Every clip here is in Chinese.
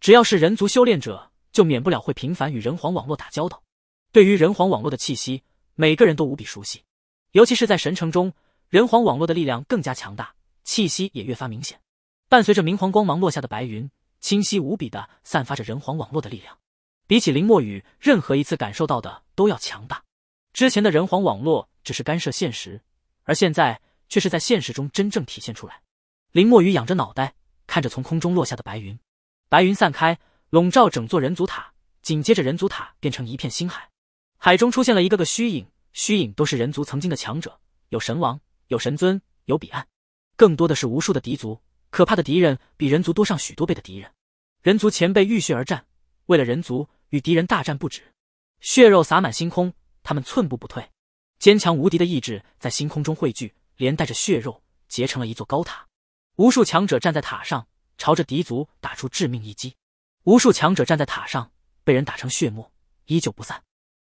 只要是人族修炼者，就免不了会频繁与人皇网络打交道。对于人皇网络的气息，每个人都无比熟悉。尤其是在神城中，人皇网络的力量更加强大，气息也越发明显。伴随着明黄光芒落下的白云，清晰无比的散发着人皇网络的力量，比起林墨雨任何一次感受到的都要强大。之前的人皇网络只是干涉现实，而现在却是在现实中真正体现出来。林墨雨仰着脑袋，看着从空中落下的白云。白云散开，笼罩整座人族塔。紧接着，人族塔变成一片星海，海中出现了一个个虚影，虚影都是人族曾经的强者，有神王，有神尊，有彼岸，更多的是无数的敌族，可怕的敌人比人族多上许多倍的敌人。人族前辈浴血而战，为了人族与敌人大战不止，血肉洒满星空，他们寸步不退，坚强无敌的意志在星空中汇聚，连带着血肉结成了一座高塔，无数强者站在塔上。朝着敌族打出致命一击，无数强者站在塔上，被人打成血沫，依旧不散。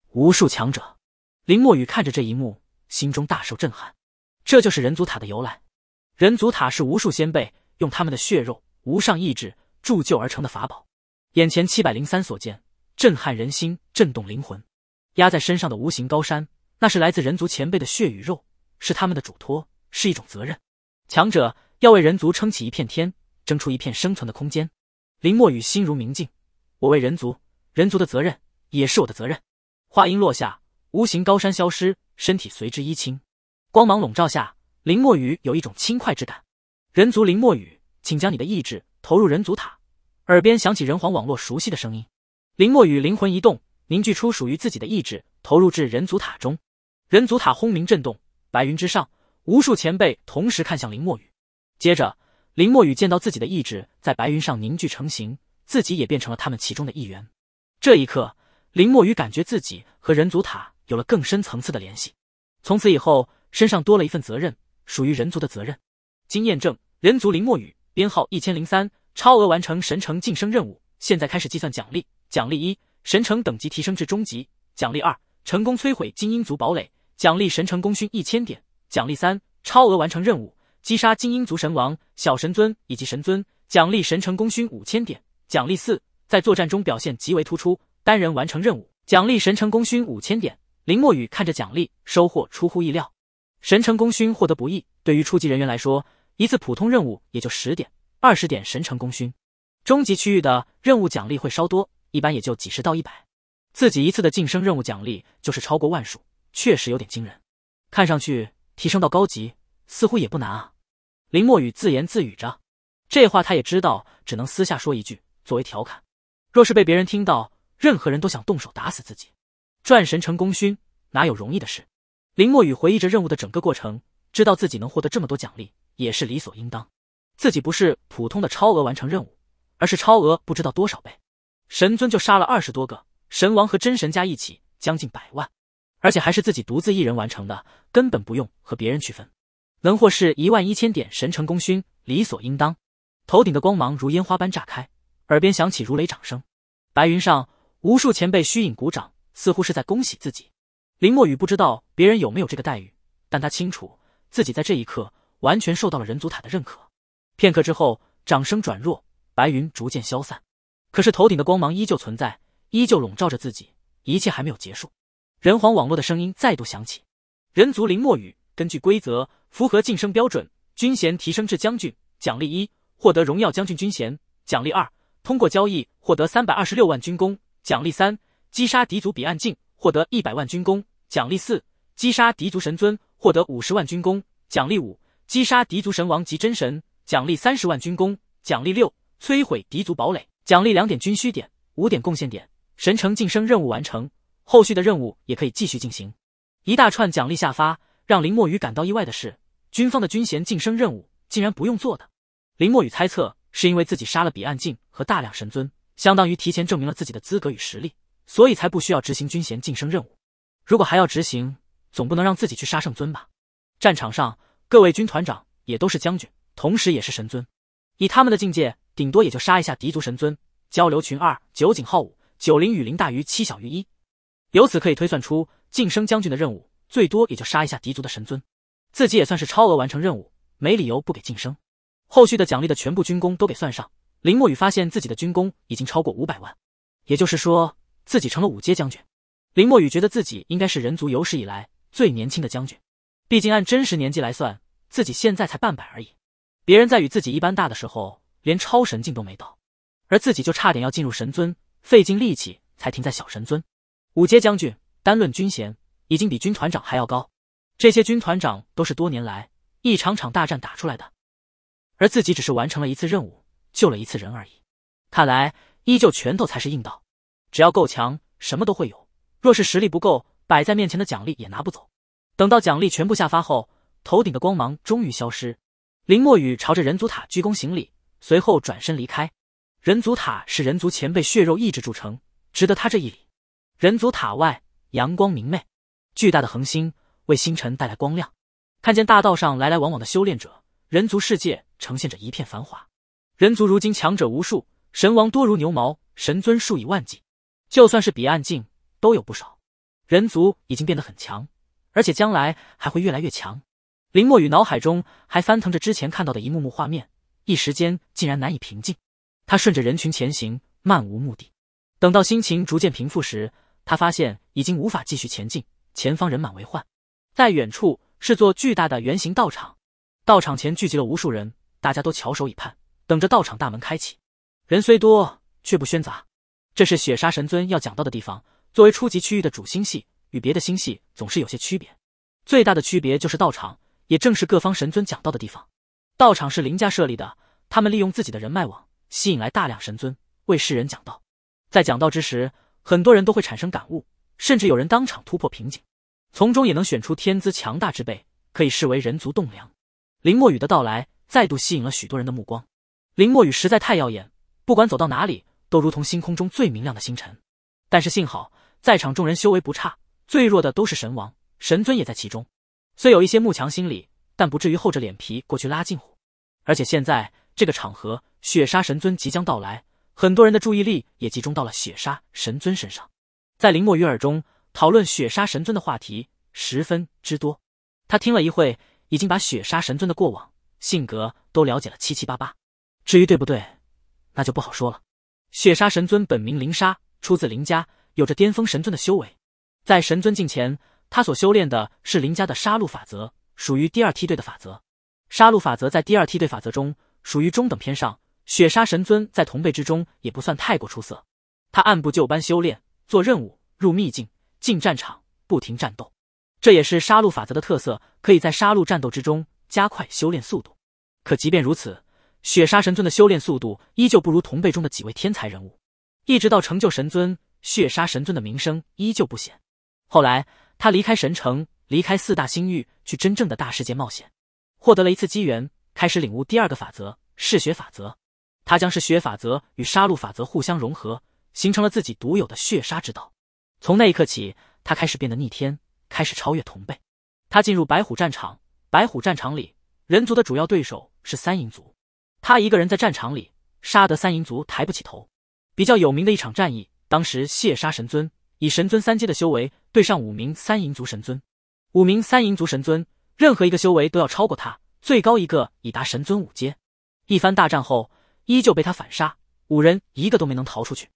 无数强者，林墨雨看着这一幕，心中大受震撼。这就是人族塔的由来。人族塔是无数先辈用他们的血肉、无上意志铸就而成的法宝。眼前七百零三所见，震撼人心，震动灵魂。压在身上的无形高山，那是来自人族前辈的血与肉，是他们的嘱托，是一种责任。强者要为人族撑起一片天。争出一片生存的空间。林墨雨心如明镜，我为人族，人族的责任也是我的责任。话音落下，无形高山消失，身体随之一轻，光芒笼罩下，林墨雨有一种轻快之感。人族林墨雨，请将你的意志投入人族塔。耳边响起人皇网络熟悉的声音。林墨雨灵魂一动，凝聚出属于自己的意志，投入至人族塔中。人族塔轰鸣震动，白云之上，无数前辈同时看向林墨雨，接着。林墨雨见到自己的意志在白云上凝聚成型，自己也变成了他们其中的一员。这一刻，林墨雨感觉自己和人族塔有了更深层次的联系。从此以后，身上多了一份责任，属于人族的责任。经验证，人族林墨雨，编号一千零三，超额完成神城晋升任务。现在开始计算奖励：奖励一，神城等级提升至中级；奖励二，成功摧毁精英族堡垒；奖励神城功勋一千点；奖励三，超额完成任务。击杀精英族神王、小神尊以及神尊，奖励神城功勋五千点。奖励四，在作战中表现极为突出，单人完成任务，奖励神城功勋五千点。林墨雨看着奖励，收获出乎意料。神城功勋获得不易，对于初级人员来说，一次普通任务也就十点、二十点神城功勋。中级区域的任务奖励会稍多，一般也就几十到一百。自己一次的晋升任务奖励就是超过万数，确实有点惊人。看上去提升到高级似乎也不难啊。林墨雨自言自语着，这话他也知道，只能私下说一句作为调侃。若是被别人听到，任何人都想动手打死自己。转神成功勋哪有容易的事？林墨雨回忆着任务的整个过程，知道自己能获得这么多奖励也是理所应当。自己不是普通的超额完成任务，而是超额不知道多少倍。神尊就杀了二十多个神王和真神加一起将近百万，而且还是自己独自一人完成的，根本不用和别人区分。能获是一万一千点神成功勋，理所应当。头顶的光芒如烟花般炸开，耳边响起如雷掌声。白云上无数前辈虚影鼓掌，似乎是在恭喜自己。林墨雨不知道别人有没有这个待遇，但他清楚自己在这一刻完全受到了人族塔的认可。片刻之后，掌声转弱，白云逐渐消散，可是头顶的光芒依旧存在，依旧笼罩着自己。一切还没有结束。人皇网络的声音再度响起：“人族林墨雨，根据规则。”符合晋升标准，军衔提升至将军。奖励一：获得荣耀将军军衔。奖励二：通过交易获得三百二十六万军功。奖励三：击杀敌族彼岸境，获得一百万军功。奖励四：击杀敌族神尊，获得五十万军功。奖励五：击杀敌族神王及真神，奖励三十万军功。奖励六：摧毁敌族堡垒，奖励两点军需点、五点贡献点。神城晋升任务完成，后续的任务也可以继续进行。一大串奖励下发，让林墨雨感到意外的是。军方的军衔晋升任务竟然不用做的，林墨雨猜测是因为自己杀了彼岸境和大量神尊，相当于提前证明了自己的资格与实力，所以才不需要执行军衔晋升任务。如果还要执行，总不能让自己去杀圣尊吧？战场上，各位军团长也都是将军，同时也是神尊，以他们的境界，顶多也就杀一下敌族神尊。交流群二九井号五九零与零大于七小于一，由此可以推算出晋升将军的任务，最多也就杀一下敌族的神尊。自己也算是超额完成任务，没理由不给晋升。后续的奖励的全部军功都给算上。林墨雨发现自己的军功已经超过五百万，也就是说，自己成了五阶将军。林墨雨觉得自己应该是人族有史以来最年轻的将军。毕竟按真实年纪来算，自己现在才半百而已。别人在与自己一般大的时候，连超神境都没到，而自己就差点要进入神尊，费尽力气才停在小神尊。五阶将军，单论军衔，已经比军团长还要高。这些军团长都是多年来一场场大战打出来的，而自己只是完成了一次任务，救了一次人而已。看来依旧拳头才是硬道，只要够强，什么都会有。若是实力不够，摆在面前的奖励也拿不走。等到奖励全部下发后，头顶的光芒终于消失。林墨雨朝着人族塔鞠躬行礼，随后转身离开。人族塔是人族前辈血肉意志铸成，值得他这一礼。人族塔外阳光明媚，巨大的恒星。为星辰带来光亮，看见大道上来来往往的修炼者，人族世界呈现着一片繁华。人族如今强者无数，神王多如牛毛，神尊数以万计，就算是彼岸境都有不少。人族已经变得很强，而且将来还会越来越强。林墨雨脑海中还翻腾着之前看到的一幕幕画面，一时间竟然难以平静。他顺着人群前行，漫无目的。等到心情逐渐平复时，他发现已经无法继续前进，前方人满为患。在远处是座巨大的圆形道场，道场前聚集了无数人，大家都翘首以盼，等着道场大门开启。人虽多，却不喧杂。这是雪沙神尊要讲到的地方。作为初级区域的主星系，与别的星系总是有些区别。最大的区别就是道场，也正是各方神尊讲到的地方。道场是林家设立的，他们利用自己的人脉网，吸引来大量神尊为世人讲道。在讲道之时，很多人都会产生感悟，甚至有人当场突破瓶颈。从中也能选出天资强大之辈，可以视为人族栋梁。林墨雨的到来再度吸引了许多人的目光。林墨雨实在太耀眼，不管走到哪里，都如同星空中最明亮的星辰。但是幸好，在场众人修为不差，最弱的都是神王、神尊也在其中。虽有一些慕强心理，但不至于厚着脸皮过去拉近。乎。而且现在这个场合，血杀神尊即将到来，很多人的注意力也集中到了血杀神尊身上。在林墨雨耳中。讨论雪杀神尊的话题十分之多，他听了一会，已经把雪杀神尊的过往性格都了解了七七八八。至于对不对，那就不好说了。雪杀神尊本名林杀，出自林家，有着巅峰神尊的修为。在神尊境前，他所修炼的是林家的杀戮法则，属于第二梯队的法则。杀戮法则在第二梯队法则中属于中等偏上。雪杀神尊在同辈之中也不算太过出色。他按部就班修炼，做任务，入秘境。进战场不停战斗，这也是杀戮法则的特色，可以在杀戮战斗之中加快修炼速度。可即便如此，血杀神尊的修炼速度依旧不如同辈中的几位天才人物。一直到成就神尊，血杀神尊的名声依旧不显。后来他离开神城，离开四大星域，去真正的大世界冒险，获得了一次机缘，开始领悟第二个法则——嗜血法则。他将是血法则与杀戮法则互相融合，形成了自己独有的血杀之道。从那一刻起，他开始变得逆天，开始超越同辈。他进入白虎战场，白虎战场里，人族的主要对手是三银族。他一个人在战场里杀得三银族抬不起头。比较有名的一场战役，当时血杀神尊以神尊三阶的修为对上五名三银族神尊，五名三银族神尊任何一个修为都要超过他，最高一个已达神尊五阶。一番大战后，依旧被他反杀，五人一个都没能逃出去。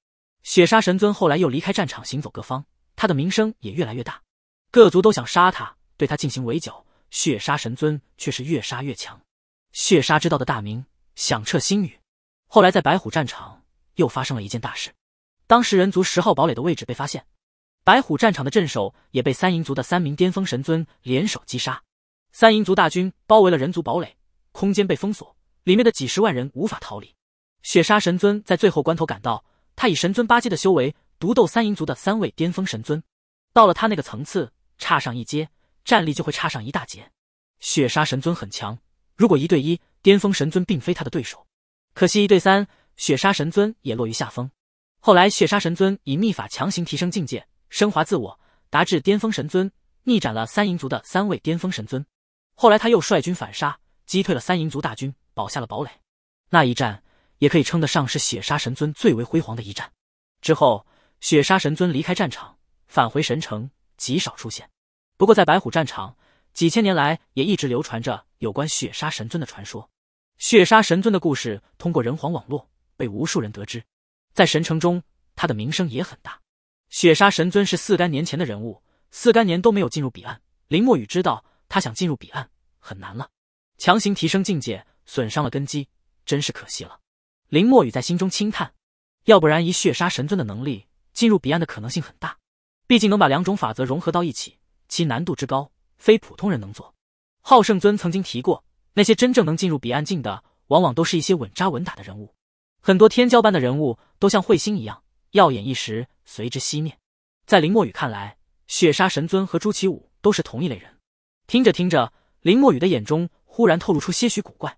血杀神尊后来又离开战场，行走各方，他的名声也越来越大，各族都想杀他，对他进行围剿。血杀神尊却是越杀越强，血杀之道的大名响彻星宇。后来在白虎战场又发生了一件大事，当时人族十号堡垒的位置被发现，白虎战场的镇守也被三营族的三名巅峰神尊联手击杀，三营族大军包围了人族堡垒，空间被封锁，里面的几十万人无法逃离。血杀神尊在最后关头赶到。他以神尊八阶的修为独斗三银族的三位巅峰神尊，到了他那个层次，差上一阶，战力就会差上一大截。血杀神尊很强，如果一对一，巅峰神尊并非他的对手。可惜一对三，血杀神尊也落于下风。后来，血杀神尊以秘法强行提升境界，升华自我，达至巅峰神尊，逆转了三银族的三位巅峰神尊。后来他又率军反杀，击退了三银族大军，保下了堡垒。那一战。也可以称得上是血杀神尊最为辉煌的一战。之后，血杀神尊离开战场，返回神城，极少出现。不过，在白虎战场，几千年来也一直流传着有关血杀神尊的传说。血杀神尊的故事通过人皇网络被无数人得知，在神城中，他的名声也很大。血杀神尊是四干年前的人物，四干年都没有进入彼岸。林墨雨知道，他想进入彼岸很难了。强行提升境界，损伤了根基，真是可惜了。林墨雨在心中轻叹，要不然以血杀神尊的能力，进入彼岸的可能性很大。毕竟能把两种法则融合到一起，其难度之高，非普通人能做。浩圣尊曾经提过，那些真正能进入彼岸境的，往往都是一些稳扎稳打的人物。很多天骄般的人物，都像彗星一样，耀眼一时，随之熄灭。在林墨雨看来，血杀神尊和朱祁武都是同一类人。听着听着，林墨雨的眼中忽然透露出些许古怪。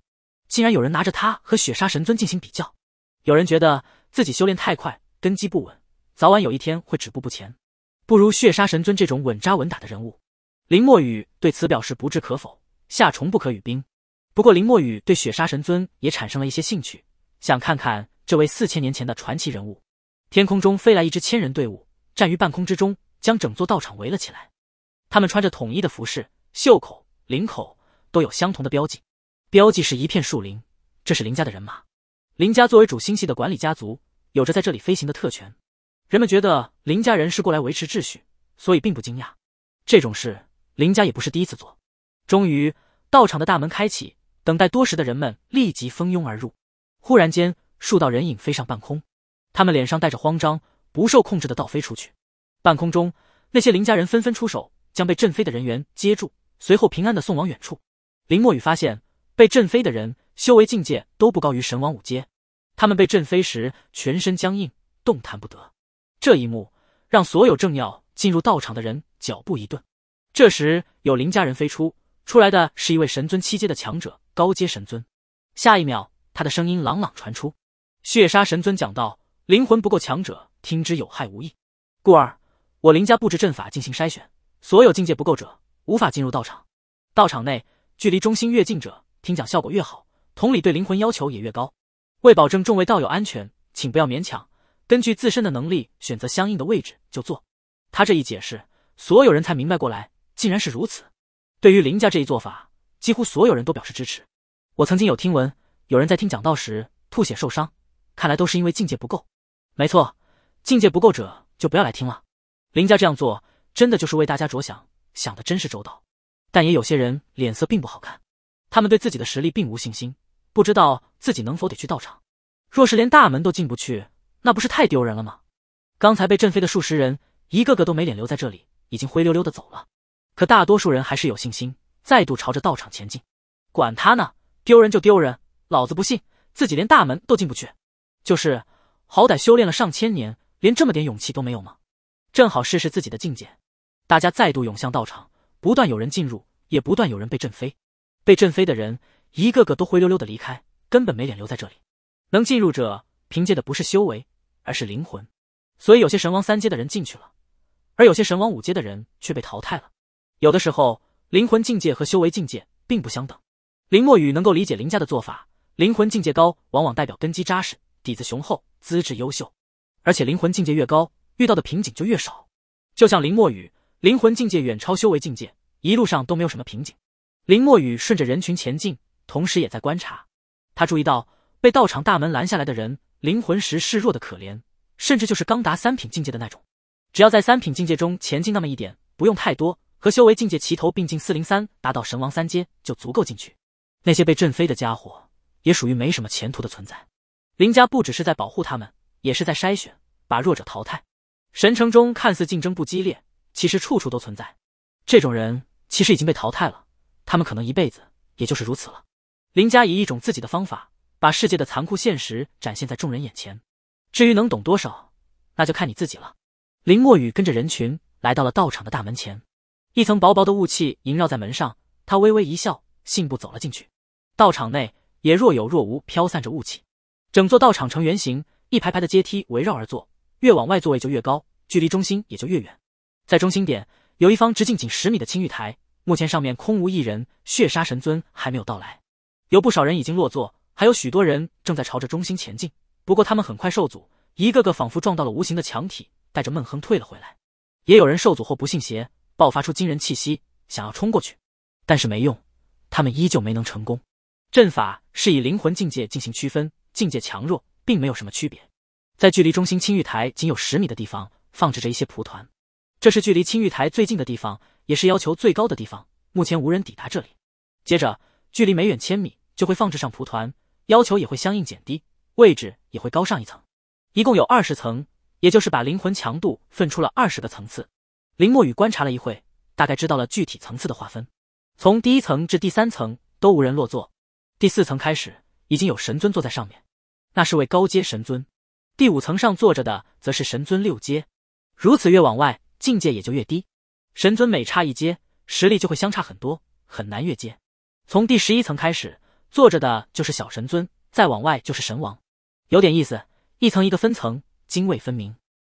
竟然有人拿着它和雪杀神尊进行比较，有人觉得自己修炼太快，根基不稳，早晚有一天会止步不前，不如血杀神尊这种稳扎稳打的人物。林墨雨对此表示不置可否，夏虫不可语冰。不过林墨雨对雪杀神尊也产生了一些兴趣，想看看这位四千年前的传奇人物。天空中飞来一支千人队伍，站于半空之中，将整座道场围了起来。他们穿着统一的服饰，袖口、领口都有相同的标记。标记是一片树林，这是林家的人马。林家作为主星系的管理家族，有着在这里飞行的特权。人们觉得林家人是过来维持秩序，所以并不惊讶。这种事林家也不是第一次做。终于，道场的大门开启，等待多时的人们立即蜂拥而入。忽然间，数道人影飞上半空，他们脸上带着慌张，不受控制的倒飞出去。半空中，那些林家人纷纷出手，将被震飞的人员接住，随后平安的送往远处。林墨雨发现。被震飞的人，修为境界都不高于神王五阶。他们被震飞时，全身僵硬，动弹不得。这一幕让所有正要进入道场的人脚步一顿。这时，有林家人飞出，出来的是一位神尊七阶的强者，高阶神尊。下一秒，他的声音朗朗传出：“血杀神尊讲道，灵魂不够强者听之有害无益，故而我林家布置阵法进行筛选，所有境界不够者无法进入道场。道场内，距离中心越近者。”听讲效果越好，同理对灵魂要求也越高。为保证众位道友安全，请不要勉强，根据自身的能力选择相应的位置就坐。他这一解释，所有人才明白过来，竟然是如此。对于林家这一做法，几乎所有人都表示支持。我曾经有听闻，有人在听讲道时吐血受伤，看来都是因为境界不够。没错，境界不够者就不要来听了。林家这样做，真的就是为大家着想，想的真是周到。但也有些人脸色并不好看。他们对自己的实力并无信心，不知道自己能否得去道场。若是连大门都进不去，那不是太丢人了吗？刚才被震飞的数十人，一个个都没脸留在这里，已经灰溜溜的走了。可大多数人还是有信心，再度朝着道场前进。管他呢，丢人就丢人，老子不信自己连大门都进不去。就是，好歹修炼了上千年，连这么点勇气都没有吗？正好试试自己的境界。大家再度涌向道场，不断有人进入，也不断有人被震飞。被震飞的人一个个都灰溜溜的离开，根本没脸留在这里。能进入者凭借的不是修为，而是灵魂。所以有些神王三阶的人进去了，而有些神王五阶的人却被淘汰了。有的时候，灵魂境界和修为境界并不相等。林墨雨能够理解林家的做法，灵魂境界高，往往代表根基扎实、底子雄厚、资质优秀。而且灵魂境界越高，遇到的瓶颈就越少。就像林墨雨，灵魂境界远超修为境界，一路上都没有什么瓶颈。林墨雨顺着人群前进，同时也在观察。他注意到被道场大门拦下来的人，灵魂石示弱的可怜，甚至就是刚达三品境界的那种。只要在三品境界中前进那么一点，不用太多，和修为境界齐头并进，四零三达到神王三阶就足够进去。那些被震飞的家伙，也属于没什么前途的存在。林家不只是在保护他们，也是在筛选，把弱者淘汰。神城中看似竞争不激烈，其实处处都存在这种人，其实已经被淘汰了。他们可能一辈子也就是如此了。林佳以一种自己的方法，把世界的残酷现实展现在众人眼前。至于能懂多少，那就看你自己了。林墨雨跟着人群来到了道场的大门前，一层薄薄的雾气萦绕在门上。他微微一笑，信步走了进去。道场内也若有若无飘散着雾气，整座道场呈圆形，一排排的阶梯围绕而坐，越往外座位就越高，距离中心也就越远。在中心点有一方直径仅十米的青玉台。目前上面空无一人，血杀神尊还没有到来。有不少人已经落座，还有许多人正在朝着中心前进。不过他们很快受阻，一个个仿佛撞到了无形的墙体，带着闷哼退了回来。也有人受阻后不信邪，爆发出惊人气息，想要冲过去，但是没用，他们依旧没能成功。阵法是以灵魂境界进行区分，境界强弱并没有什么区别。在距离中心青玉台仅有十米的地方，放置着一些蒲团，这是距离青玉台最近的地方。也是要求最高的地方，目前无人抵达这里。接着，距离每远千米，就会放置上蒲团，要求也会相应减低，位置也会高上一层。一共有二十层，也就是把灵魂强度分出了二十个层次。林墨雨观察了一会，大概知道了具体层次的划分。从第一层至第三层都无人落座，第四层开始已经有神尊坐在上面，那是位高阶神尊。第五层上坐着的则是神尊六阶，如此越往外，境界也就越低。神尊每差一阶，实力就会相差很多，很难越阶。从第十一层开始，坐着的就是小神尊，再往外就是神王，有点意思，一层一个分层，泾渭分明。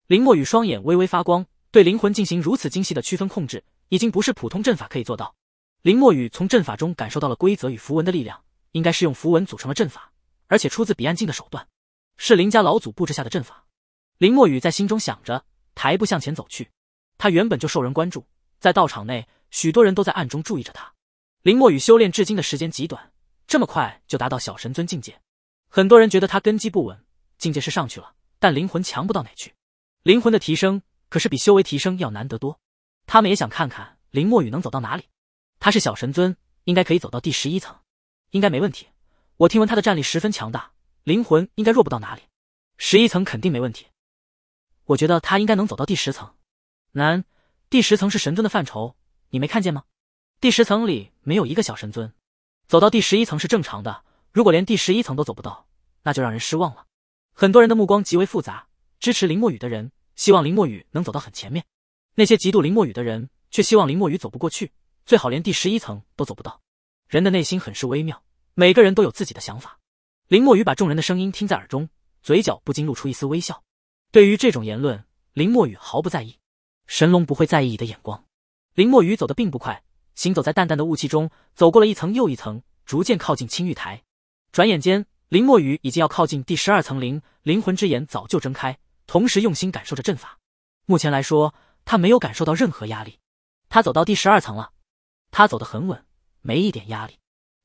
林墨雨双眼微微发光，对灵魂进行如此精细的区分控制，已经不是普通阵法可以做到。林墨雨从阵法中感受到了规则与符文的力量，应该是用符文组成了阵法，而且出自彼岸境的手段，是林家老祖布置下的阵法。林墨雨在心中想着，抬步向前走去。他原本就受人关注，在道场内，许多人都在暗中注意着他。林墨雨修炼至今的时间极短，这么快就达到小神尊境界，很多人觉得他根基不稳，境界是上去了，但灵魂强不到哪去。灵魂的提升可是比修为提升要难得多。他们也想看看林墨雨能走到哪里。他是小神尊，应该可以走到第十一层，应该没问题。我听闻他的战力十分强大，灵魂应该弱不到哪里，十一层肯定没问题。我觉得他应该能走到第十层。南第十层是神尊的范畴，你没看见吗？第十层里没有一个小神尊，走到第十一层是正常的。如果连第十一层都走不到，那就让人失望了。很多人的目光极为复杂，支持林墨雨的人希望林墨雨能走到很前面，那些嫉妒林墨雨的人却希望林墨雨走不过去，最好连第十一层都走不到。人的内心很是微妙，每个人都有自己的想法。林墨雨把众人的声音听在耳中，嘴角不禁露出一丝微笑。对于这种言论，林墨雨毫不在意。神龙不会在意你的眼光。林墨雨走得并不快，行走在淡淡的雾气中，走过了一层又一层，逐渐靠近青玉台。转眼间，林墨雨已经要靠近第十二层灵灵魂之眼，早就睁开，同时用心感受着阵法。目前来说，他没有感受到任何压力。他走到第十二层了，他走得很稳，没一点压力。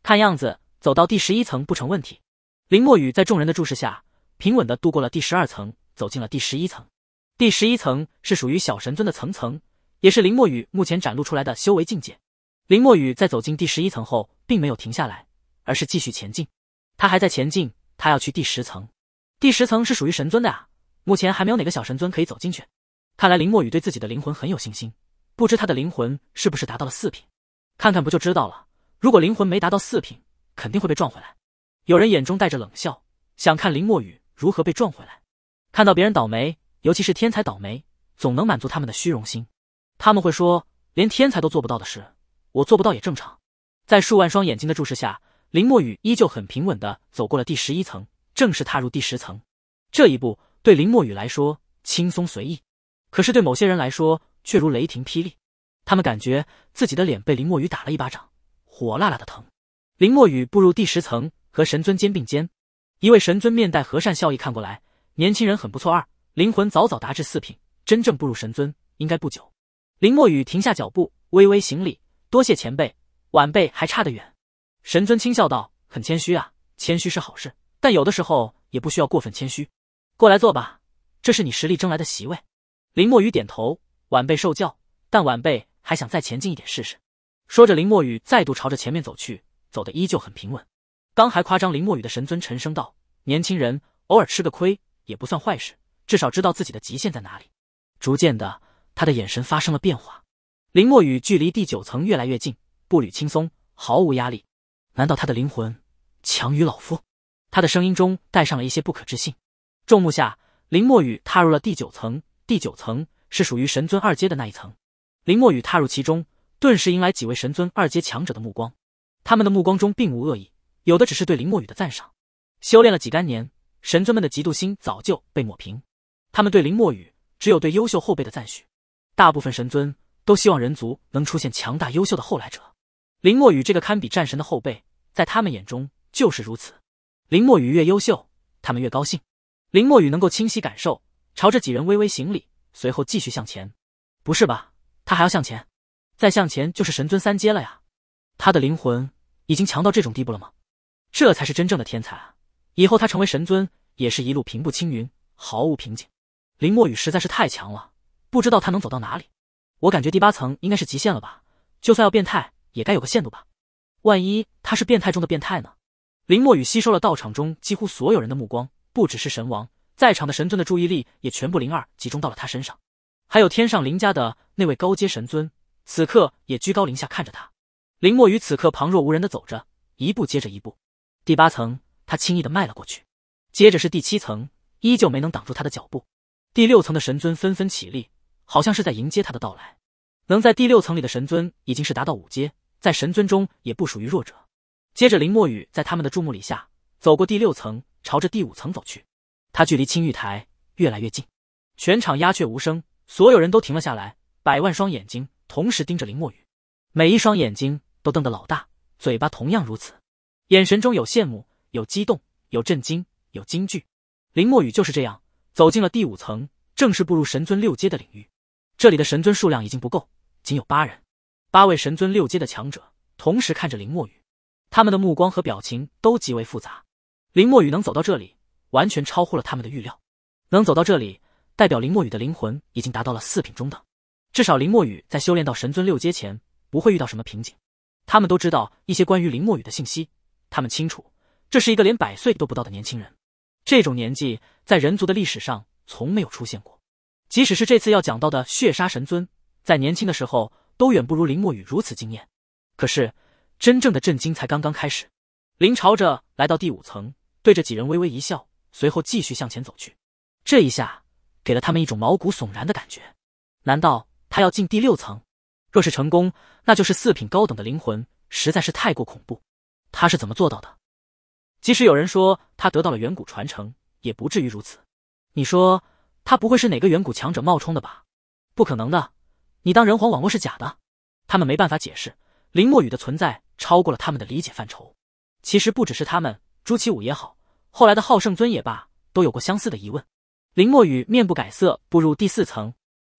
看样子，走到第十一层不成问题。林墨雨在众人的注视下，平稳地度过了第十二层，走进了第十一层。第十一层是属于小神尊的层层，也是林墨雨目前展露出来的修为境界。林墨雨在走进第十一层后，并没有停下来，而是继续前进。他还在前进，他要去第十层。第十层是属于神尊的啊，目前还没有哪个小神尊可以走进去。看来林墨雨对自己的灵魂很有信心，不知他的灵魂是不是达到了四品？看看不就知道了。如果灵魂没达到四品，肯定会被撞回来。有人眼中带着冷笑，想看林墨雨如何被撞回来。看到别人倒霉。尤其是天才倒霉，总能满足他们的虚荣心。他们会说，连天才都做不到的事，我做不到也正常。在数万双眼睛的注视下，林墨雨依旧很平稳的走过了第十一层，正式踏入第十层。这一步对林墨雨来说轻松随意，可是对某些人来说却如雷霆霹雳。他们感觉自己的脸被林墨雨打了一巴掌，火辣辣的疼。林墨雨步入第十层，和神尊肩并肩。一位神尊面带和善笑意看过来，年轻人很不错。二。灵魂早早达至四品，真正步入神尊应该不久。林墨雨停下脚步，微微行礼：“多谢前辈，晚辈还差得远。”神尊轻笑道：“很谦虚啊，谦虚是好事，但有的时候也不需要过分谦虚。过来坐吧，这是你实力争来的席位。”林墨雨点头：“晚辈受教，但晚辈还想再前进一点试试。”说着，林墨雨再度朝着前面走去，走得依旧很平稳。刚还夸张林墨雨的神尊沉声道：“年轻人，偶尔吃个亏也不算坏事。”至少知道自己的极限在哪里。逐渐的，他的眼神发生了变化。林墨雨距离第九层越来越近，步履轻松，毫无压力。难道他的灵魂强于老夫？他的声音中带上了一些不可置信。众目下，林墨雨踏入了第九层。第九层是属于神尊二阶的那一层。林墨雨踏入其中，顿时迎来几位神尊二阶强者的目光。他们的目光中并无恶意，有的只是对林墨雨的赞赏。修炼了几干年，神尊们的嫉妒心早就被抹平。他们对林墨雨只有对优秀后辈的赞许，大部分神尊都希望人族能出现强大优秀的后来者。林墨雨这个堪比战神的后辈，在他们眼中就是如此。林墨雨越优秀，他们越高兴。林墨雨能够清晰感受，朝着几人微微行礼，随后继续向前。不是吧？他还要向前？再向前就是神尊三阶了呀！他的灵魂已经强到这种地步了吗？这才是真正的天才啊！以后他成为神尊，也是一路平步青云，毫无瓶颈。林墨雨实在是太强了，不知道他能走到哪里。我感觉第八层应该是极限了吧，就算要变态，也该有个限度吧。万一他是变态中的变态呢？林墨雨吸收了道场中几乎所有人的目光，不只是神王，在场的神尊的注意力也全部灵二集中到了他身上，还有天上林家的那位高阶神尊，此刻也居高临下看着他。林墨雨此刻旁若无人的走着，一步接着一步，第八层他轻易的迈了过去，接着是第七层，依旧没能挡住他的脚步。第六层的神尊纷纷起立，好像是在迎接他的到来。能在第六层里的神尊已经是达到五阶，在神尊中也不属于弱者。接着，林墨雨在他们的注目礼下走过第六层，朝着第五层走去。他距离青玉台越来越近，全场鸦雀无声，所有人都停了下来，百万双眼睛同时盯着林墨雨，每一双眼睛都瞪得老大，嘴巴同样如此，眼神中有羡慕，有激动，有震惊，有惊惧。林墨雨就是这样。走进了第五层，正式步入神尊六阶的领域。这里的神尊数量已经不够，仅有八人。八位神尊六阶的强者同时看着林墨雨，他们的目光和表情都极为复杂。林墨雨能走到这里，完全超乎了他们的预料。能走到这里，代表林墨雨的灵魂已经达到了四品中等。至少林墨雨在修炼到神尊六阶前，不会遇到什么瓶颈。他们都知道一些关于林墨雨的信息，他们清楚，这是一个连百岁都不到的年轻人。这种年纪，在人族的历史上从没有出现过。即使是这次要讲到的血杀神尊，在年轻的时候都远不如林墨雨如此惊艳。可是，真正的震惊才刚刚开始。林朝着来到第五层，对着几人微微一笑，随后继续向前走去。这一下，给了他们一种毛骨悚然的感觉。难道他要进第六层？若是成功，那就是四品高等的灵魂，实在是太过恐怖。他是怎么做到的？即使有人说他得到了远古传承，也不至于如此。你说他不会是哪个远古强者冒充的吧？不可能的。你当人皇网络是假的？他们没办法解释林墨雨的存在超过了他们的理解范畴。其实不只是他们，朱七武也好，后来的好圣尊也罢，都有过相似的疑问。林墨雨面不改色，步入第四层。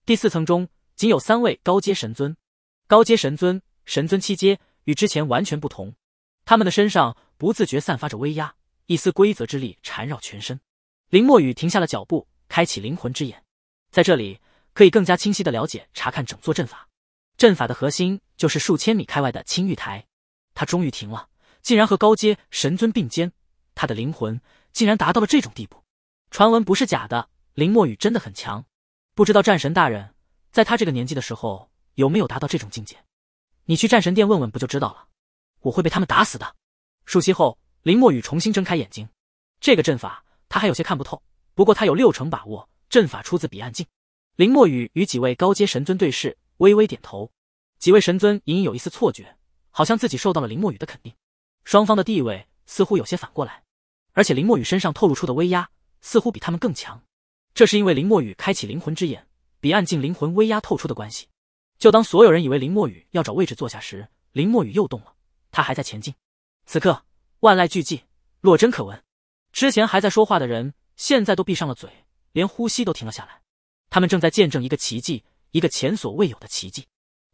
第四层中仅有三位高阶神尊。高阶神尊，神尊七阶，与之前完全不同。他们的身上不自觉散发着威压，一丝规则之力缠绕全身。林墨雨停下了脚步，开启灵魂之眼，在这里可以更加清晰的了解查看整座阵法。阵法的核心就是数千米开外的青玉台。他终于停了，竟然和高阶神尊并肩，他的灵魂竟然达到了这种地步。传闻不是假的，林墨雨真的很强。不知道战神大人在他这个年纪的时候有没有达到这种境界？你去战神殿问问不就知道了。我会被他们打死的。数息后，林墨雨重新睁开眼睛。这个阵法他还有些看不透，不过他有六成把握，阵法出自彼岸境。林墨雨与几位高阶神尊对视，微微点头。几位神尊隐隐有一丝错觉，好像自己受到了林墨雨的肯定。双方的地位似乎有些反过来，而且林墨雨身上透露出的威压似乎比他们更强。这是因为林墨雨开启灵魂之眼，彼岸境灵魂威压透出的关系。就当所有人以为林墨雨要找位置坐下时，林墨雨又动了。他还在前进，此刻万籁俱寂，落针可闻。之前还在说话的人，现在都闭上了嘴，连呼吸都停了下来。他们正在见证一个奇迹，一个前所未有的奇迹。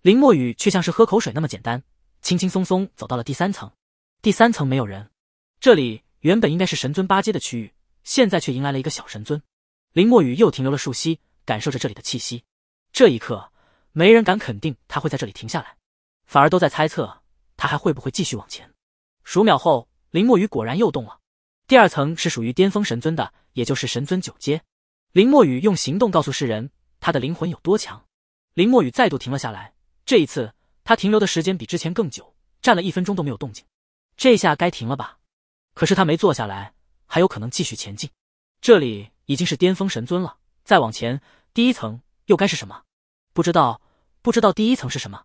林墨雨却像是喝口水那么简单，轻轻松松走到了第三层。第三层没有人，这里原本应该是神尊八阶的区域，现在却迎来了一个小神尊。林墨雨又停留了数息，感受着这里的气息。这一刻，没人敢肯定他会在这里停下来，反而都在猜测。他还会不会继续往前？数秒后，林墨雨果然又动了。第二层是属于巅峰神尊的，也就是神尊九阶。林墨雨用行动告诉世人，他的灵魂有多强。林墨雨再度停了下来，这一次他停留的时间比之前更久，站了一分钟都没有动静。这下该停了吧？可是他没坐下来，还有可能继续前进。这里已经是巅峰神尊了，再往前，第一层又该是什么？不知道，不知道第一层是什么。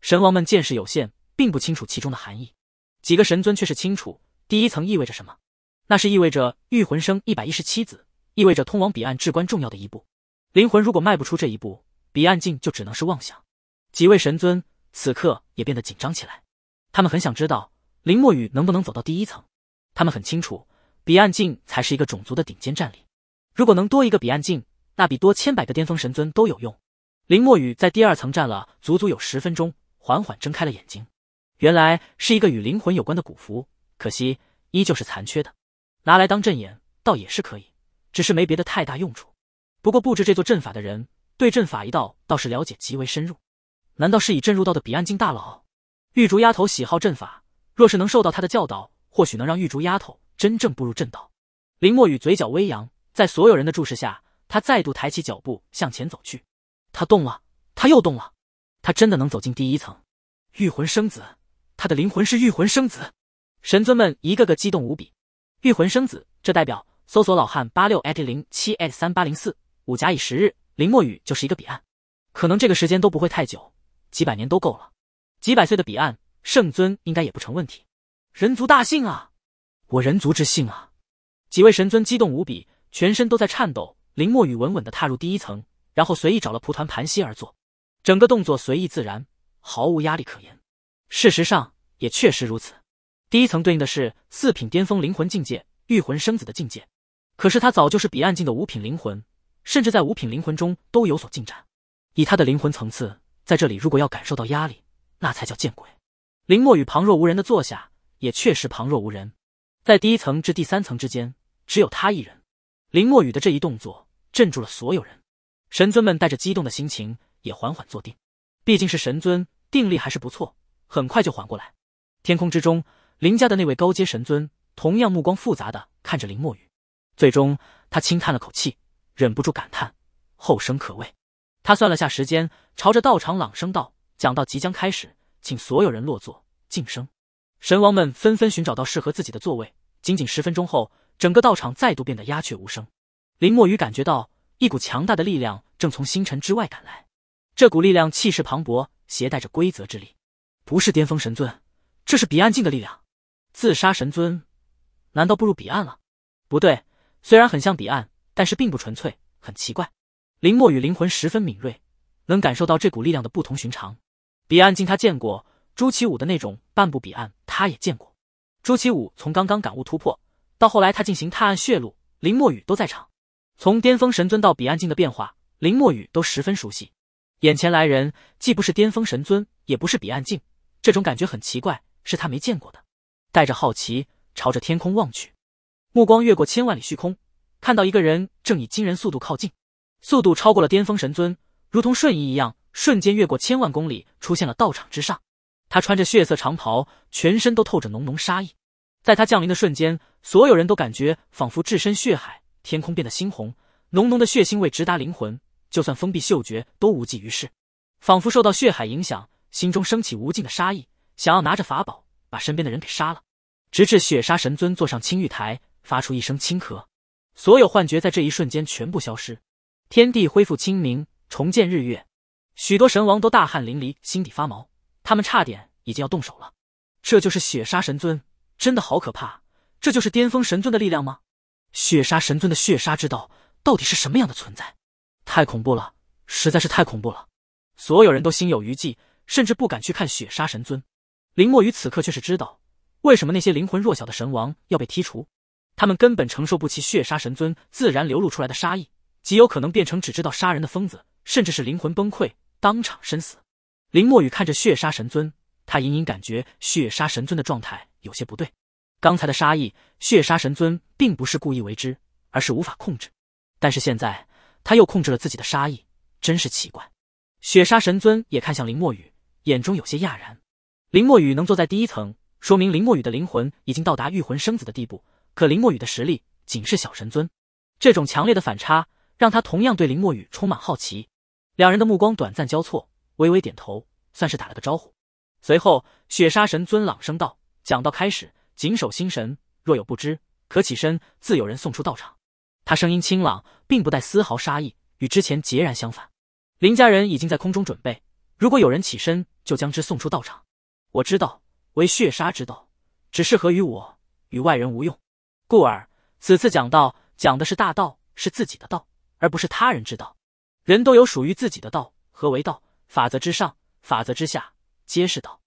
神王们见识有限。并不清楚其中的含义，几个神尊却是清楚第一层意味着什么，那是意味着御魂生一百一十七子，意味着通往彼岸至关重要的一步。灵魂如果迈不出这一步，彼岸境就只能是妄想。几位神尊此刻也变得紧张起来，他们很想知道林墨雨能不能走到第一层。他们很清楚，彼岸境才是一个种族的顶尖战力，如果能多一个彼岸境，那比多千百个巅峰神尊都有用。林墨雨在第二层站了足足有十分钟，缓缓睁开了眼睛。原来是一个与灵魂有关的古符，可惜依旧是残缺的，拿来当阵眼倒也是可以，只是没别的太大用处。不过布置这座阵法的人对阵法一道倒是了解极为深入，难道是以阵入道的彼岸境大佬？玉竹丫头喜好阵法，若是能受到他的教导，或许能让玉竹丫头真正步入阵道。林墨雨嘴角微扬，在所有人的注视下，他再度抬起脚步向前走去。他动了，他又动了，他真的能走进第一层？御魂生子。他的灵魂是御魂生子，神尊们一个个激动无比。御魂生子，这代表搜索老汉八六 x 零七 x 三八零四五甲乙十日林墨雨就是一个彼岸，可能这个时间都不会太久，几百年都够了。几百岁的彼岸圣尊应该也不成问题。人族大幸啊！我人族之幸啊！几位神尊激动无比，全身都在颤抖。林墨雨稳稳的踏入第一层，然后随意找了蒲团盘膝而坐，整个动作随意自然，毫无压力可言。事实上也确实如此，第一层对应的是四品巅峰灵魂境界，御魂生子的境界。可是他早就是彼岸境的五品灵魂，甚至在五品灵魂中都有所进展。以他的灵魂层次，在这里如果要感受到压力，那才叫见鬼。林墨雨旁若无人的坐下，也确实旁若无人，在第一层至第三层之间，只有他一人。林墨雨的这一动作镇住了所有人，神尊们带着激动的心情也缓缓坐定。毕竟是神尊，定力还是不错。很快就缓过来。天空之中，林家的那位高阶神尊同样目光复杂的看着林墨雨，最终他轻叹了口气，忍不住感叹：“后生可畏。”他算了下时间，朝着道场朗声道：“讲到即将开始，请所有人落座，静声。”神王们纷纷寻找到适合自己的座位。仅仅十分钟后，整个道场再度变得鸦雀无声。林墨雨感觉到一股强大的力量正从星辰之外赶来，这股力量气势磅礴，携带着规则之力。不是巅峰神尊，这是彼岸境的力量。自杀神尊，难道步入彼岸了？不对，虽然很像彼岸，但是并不纯粹，很奇怪。林墨雨灵魂十分敏锐，能感受到这股力量的不同寻常。彼岸境他见过，朱祁武的那种半步彼岸他也见过。朱祁武从刚刚感悟突破到后来，他进行探案血路，林墨雨都在场。从巅峰神尊到彼岸境的变化，林墨雨都十分熟悉。眼前来人既不是巅峰神尊，也不是彼岸境。这种感觉很奇怪，是他没见过的。带着好奇，朝着天空望去，目光越过千万里虚空，看到一个人正以惊人速度靠近，速度超过了巅峰神尊，如同瞬移一样，瞬间越过千万公里，出现了道场之上。他穿着血色长袍，全身都透着浓浓杀意。在他降临的瞬间，所有人都感觉仿佛置身血海，天空变得猩红，浓浓的血腥味直达灵魂，就算封闭嗅觉都无济于事，仿佛受到血海影响。心中升起无尽的杀意，想要拿着法宝把身边的人给杀了。直至雪杀神尊坐上青玉台，发出一声轻咳，所有幻觉在这一瞬间全部消失，天地恢复清明，重见日月。许多神王都大汗淋漓，心底发毛，他们差点已经要动手了。这就是雪杀神尊，真的好可怕！这就是巅峰神尊的力量吗？雪杀神尊的血杀之道到底是什么样的存在？太恐怖了，实在是太恐怖了！所有人都心有余悸。甚至不敢去看血杀神尊，林墨雨此刻却是知道为什么那些灵魂弱小的神王要被剔除，他们根本承受不起血杀神尊自然流露出来的杀意，极有可能变成只知道杀人的疯子，甚至是灵魂崩溃，当场身死。林墨雨看着血杀神尊，他隐隐感觉血杀神尊的状态有些不对。刚才的杀意，血杀神尊并不是故意为之，而是无法控制。但是现在他又控制了自己的杀意，真是奇怪。血杀神尊也看向林墨雨。眼中有些讶然，林墨雨能坐在第一层，说明林墨雨的灵魂已经到达御魂生子的地步。可林墨雨的实力仅是小神尊，这种强烈的反差让他同样对林墨雨充满好奇。两人的目光短暂交错，微微点头，算是打了个招呼。随后，雪杀神尊朗声道：“讲到开始，谨守心神，若有不知，可起身，自有人送出道场。”他声音清朗，并不带丝毫杀意，与之前截然相反。林家人已经在空中准备。如果有人起身，就将之送出道场。我知道，为血杀之道，只适合于我，与外人无用。故而，此次讲道，讲的是大道，是自己的道，而不是他人之道。人都有属于自己的道。何为道？法则之上，法则之下，皆是道。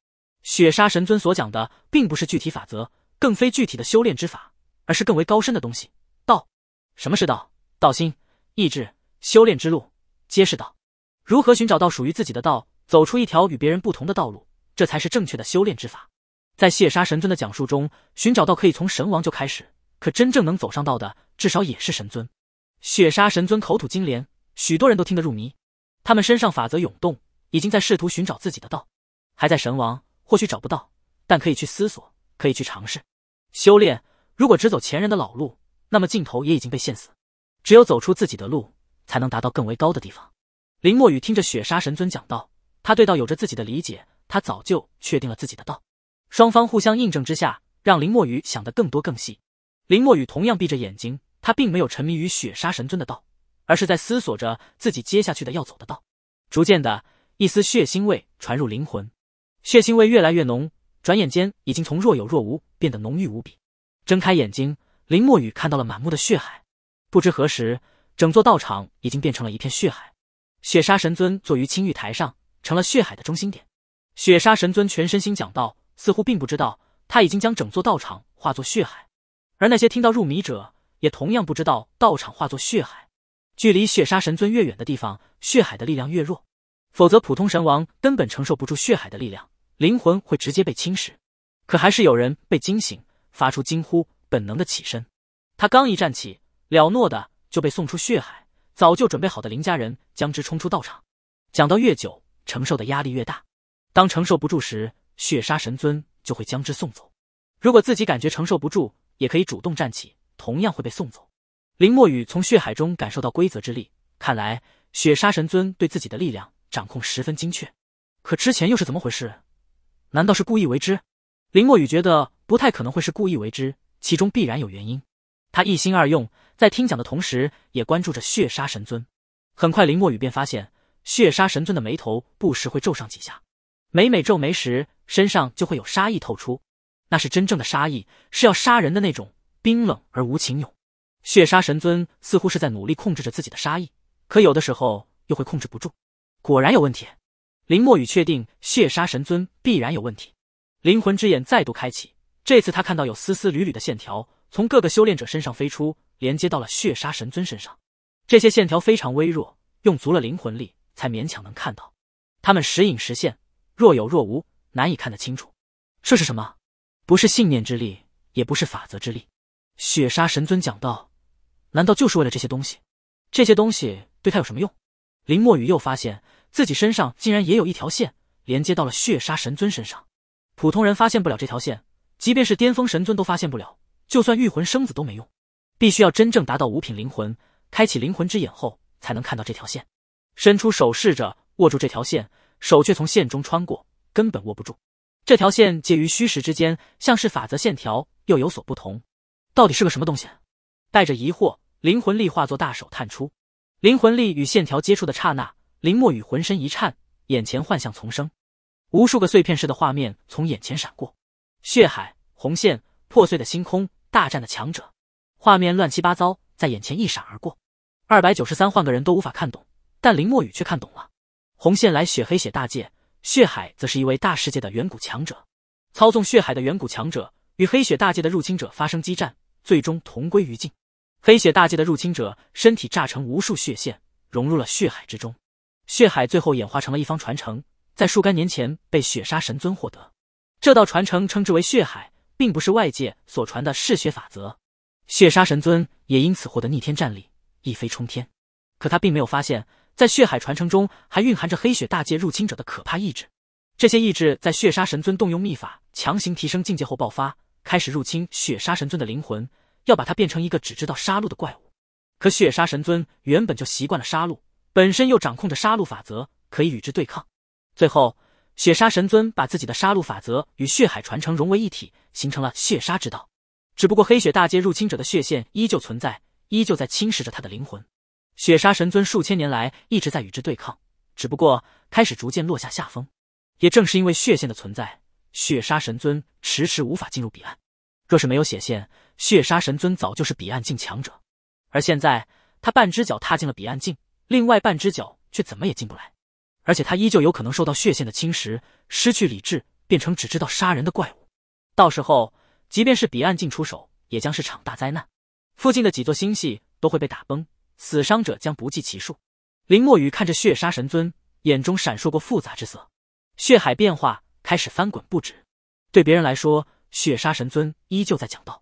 血杀神尊所讲的，并不是具体法则，更非具体的修炼之法，而是更为高深的东西——道。什么是道？道心、意志、修炼之路，皆是道。如何寻找到属于自己的道？走出一条与别人不同的道路，这才是正确的修炼之法。在血杀神尊的讲述中，寻找到可以从神王就开始，可真正能走上道的，至少也是神尊。血杀神尊口吐金莲，许多人都听得入迷。他们身上法则涌动，已经在试图寻找自己的道。还在神王，或许找不到，但可以去思索，可以去尝试修炼。如果只走前人的老路，那么尽头也已经被限死。只有走出自己的路，才能达到更为高的地方。林墨雨听着血杀神尊讲道。他对道有着自己的理解，他早就确定了自己的道。双方互相印证之下，让林墨雨想得更多更细。林墨雨同样闭着眼睛，他并没有沉迷于雪杀神尊的道，而是在思索着自己接下去的要走的道。逐渐的，一丝血腥味传入灵魂，血腥味越来越浓，转眼间已经从若有若无变得浓郁无比。睁开眼睛，林墨雨看到了满目的血海。不知何时，整座道场已经变成了一片血海。雪杀神尊坐于青玉台上。成了血海的中心点，血杀神尊全身心讲道，似乎并不知道他已经将整座道场化作血海，而那些听到入迷者也同样不知道道场化作血海。距离血杀神尊越远的地方，血海的力量越弱，否则普通神王根本承受不住血海的力量，灵魂会直接被侵蚀。可还是有人被惊醒，发出惊呼，本能的起身。他刚一站起，了诺的就被送出血海。早就准备好的林家人将之冲出道场。讲到越久。承受的压力越大，当承受不住时，血杀神尊就会将之送走。如果自己感觉承受不住，也可以主动站起，同样会被送走。林墨雨从血海中感受到规则之力，看来血杀神尊对自己的力量掌控十分精确。可之前又是怎么回事？难道是故意为之？林墨雨觉得不太可能会是故意为之，其中必然有原因。他一心二用，在听讲的同时也关注着血杀神尊。很快，林墨雨便发现。血杀神尊的眉头不时会皱上几下，每每皱眉时，身上就会有杀意透出，那是真正的杀意，是要杀人的那种，冰冷而无情勇。血杀神尊似乎是在努力控制着自己的杀意，可有的时候又会控制不住。果然有问题，林墨雨确定血杀神尊必然有问题。灵魂之眼再度开启，这次他看到有丝丝缕缕的线条从各个修炼者身上飞出，连接到了血杀神尊身上。这些线条非常微弱，用足了灵魂力。才勉强能看到，他们时隐时现，若有若无，难以看得清楚。这是什么？不是信念之力，也不是法则之力。血杀神尊讲道，难道就是为了这些东西？这些东西对他有什么用？林墨雨又发现自己身上竟然也有一条线连接到了血杀神尊身上。普通人发现不了这条线，即便是巅峰神尊都发现不了，就算御魂生子都没用，必须要真正达到五品灵魂，开启灵魂之眼后才能看到这条线。伸出手试着握住这条线，手却从线中穿过，根本握不住。这条线介于虚实之间，像是法则线条，又有所不同。到底是个什么东西？带着疑惑，灵魂力化作大手探出。灵魂力与线条接触的刹那，林墨雨浑身一颤，眼前幻象丛生，无数个碎片式的画面从眼前闪过：血海、红线、破碎的星空、大战的强者，画面乱七八糟，在眼前一闪而过。二百九十三，换个人都无法看懂。但林墨雨却看懂了，红线来血黑血大界，血海则是一位大世界的远古强者，操纵血海的远古强者与黑血大界的入侵者发生激战，最终同归于尽。黑血大界的入侵者身体炸成无数血线，融入了血海之中，血海最后演化成了一方传承，在数干年前被血杀神尊获得。这道传承称之为血海，并不是外界所传的嗜血法则。血杀神尊也因此获得逆天战力，一飞冲天。可他并没有发现。在血海传承中，还蕴含着黑血大界入侵者的可怕意志。这些意志在血杀神尊动用秘法强行提升境界后爆发，开始入侵血杀神尊的灵魂，要把它变成一个只知道杀戮的怪物。可血杀神尊原本就习惯了杀戮，本身又掌控着杀戮法则，可以与之对抗。最后，血杀神尊把自己的杀戮法则与血海传承融为一体，形成了血杀之道。只不过黑血大界入侵者的血线依旧存在，依旧在侵蚀着他的灵魂。血杀神尊数千年来一直在与之对抗，只不过开始逐渐落下下风。也正是因为血线的存在，血杀神尊迟迟无法进入彼岸。若是没有血线，血杀神尊早就是彼岸境强者。而现在，他半只脚踏进了彼岸境，另外半只脚却怎么也进不来。而且他依旧有可能受到血线的侵蚀，失去理智，变成只知道杀人的怪物。到时候，即便是彼岸境出手，也将是场大灾难，附近的几座星系都会被打崩。死伤者将不计其数。林墨雨看着血杀神尊，眼中闪烁过复杂之色。血海变化开始翻滚不止。对别人来说，血杀神尊依旧在讲道；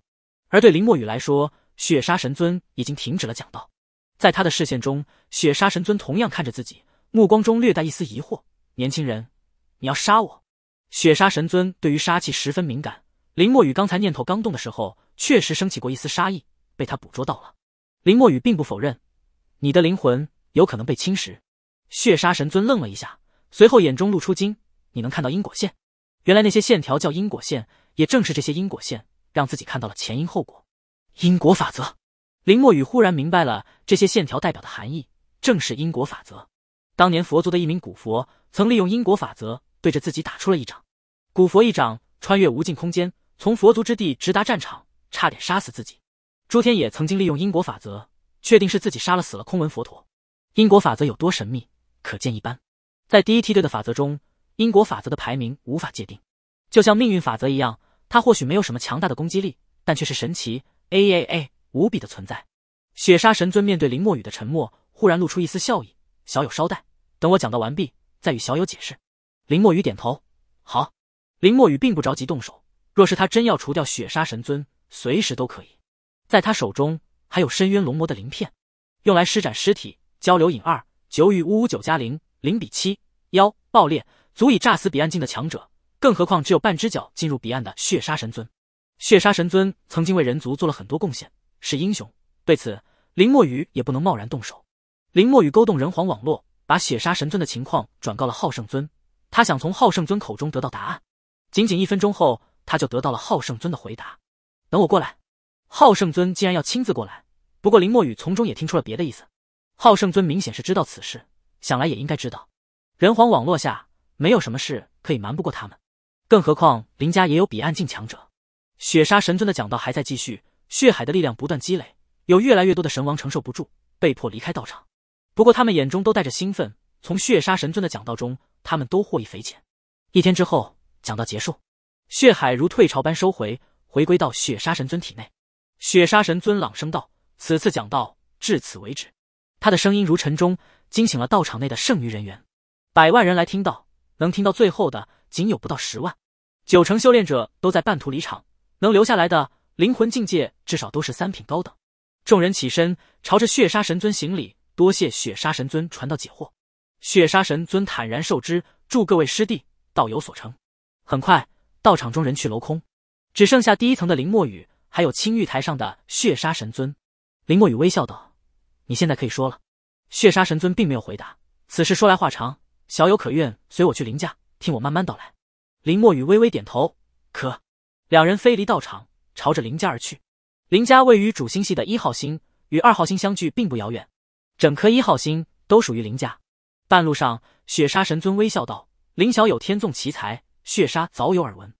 而对林墨雨来说，血杀神尊已经停止了讲道。在他的视线中，血杀神尊同样看着自己，目光中略带一丝疑惑。年轻人，你要杀我？血杀神尊对于杀气十分敏感。林墨雨刚才念头刚动的时候，确实升起过一丝杀意，被他捕捉到了。林墨雨并不否认，你的灵魂有可能被侵蚀。血杀神尊愣了一下，随后眼中露出惊。你能看到因果线？原来那些线条叫因果线，也正是这些因果线让自己看到了前因后果。因果法则。林墨雨忽然明白了这些线条代表的含义，正是因果法则。当年佛族的一名古佛曾利用因果法则对着自己打出了一掌，古佛一掌穿越无尽空间，从佛族之地直达战场，差点杀死自己。朱天野曾经利用因果法则，确定是自己杀了死了空文佛陀。因果法则有多神秘，可见一斑。在第一梯队的法则中，因果法则的排名无法界定，就像命运法则一样，它或许没有什么强大的攻击力，但却是神奇，A A A 无比的存在。雪杀神尊面对林墨雨的沉默，忽然露出一丝笑意：“小友稍待，等我讲到完毕，再与小友解释。”林墨雨点头：“好。”林墨雨并不着急动手，若是他真要除掉雪杀神尊，随时都可以。在他手中还有深渊龙魔的鳞片，用来施展尸体交流影二九与五五九加零零比七幺爆裂，足以炸死彼岸境的强者，更何况只有半只脚进入彼岸的血杀神尊。血杀神尊曾经为人族做了很多贡献，是英雄。对此，林墨雨也不能贸然动手。林墨雨勾动人皇网络，把血杀神尊的情况转告了浩圣尊，他想从浩圣尊口中得到答案。仅仅一分钟后，他就得到了浩圣尊的回答。等我过来。昊圣尊竟然要亲自过来，不过林墨雨从中也听出了别的意思。昊圣尊明显是知道此事，想来也应该知道，人皇网络下没有什么事可以瞒不过他们，更何况林家也有彼岸境强者。血杀神尊的讲道还在继续，血海的力量不断积累，有越来越多的神王承受不住，被迫离开道场。不过他们眼中都带着兴奋，从血杀神尊的讲道中，他们都获益匪浅。一天之后，讲道结束，血海如退潮般收回，回归到血杀神尊体内。雪杀神尊朗声道：“此次讲道至此为止。”他的声音如晨钟，惊醒了道场内的剩余人员。百万人来听道，能听到最后的仅有不到十万，九成修炼者都在半途离场。能留下来的，灵魂境界至少都是三品高等。众人起身，朝着血杀神尊行礼：“多谢血杀神尊传道解惑。”血杀神尊坦然受之：“祝各位师弟道有所成。”很快，道场中人去楼空，只剩下第一层的林墨雨。还有青玉台上的血杀神尊，林墨雨微笑道：“你现在可以说了。”血杀神尊并没有回答。此事说来话长，小友可愿随我去林家，听我慢慢道来？林墨雨微微点头。可，两人飞离道场，朝着林家而去。林家位于主星系的一号星，与二号星相距并不遥远，整颗一号星都属于林家。半路上，血杀神尊微笑道：“林小友天纵奇才，血杀早有耳闻，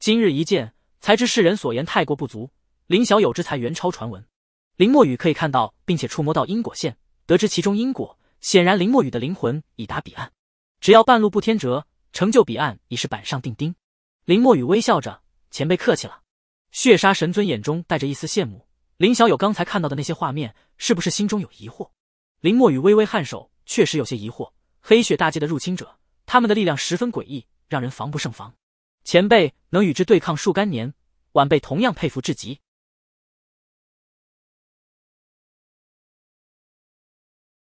今日一见，才知世人所言太过不足。”林小友之才远超传闻，林墨雨可以看到并且触摸到因果线，得知其中因果。显然，林墨雨的灵魂已达彼岸，只要半路不天折，成就彼岸已是板上钉钉。林墨雨微笑着：“前辈客气了。”血杀神尊眼中带着一丝羡慕。林小友刚才看到的那些画面，是不是心中有疑惑？林墨雨微微颔首：“确实有些疑惑。黑血大界的入侵者，他们的力量十分诡异，让人防不胜防。前辈能与之对抗数干年，晚辈同样佩服至极。”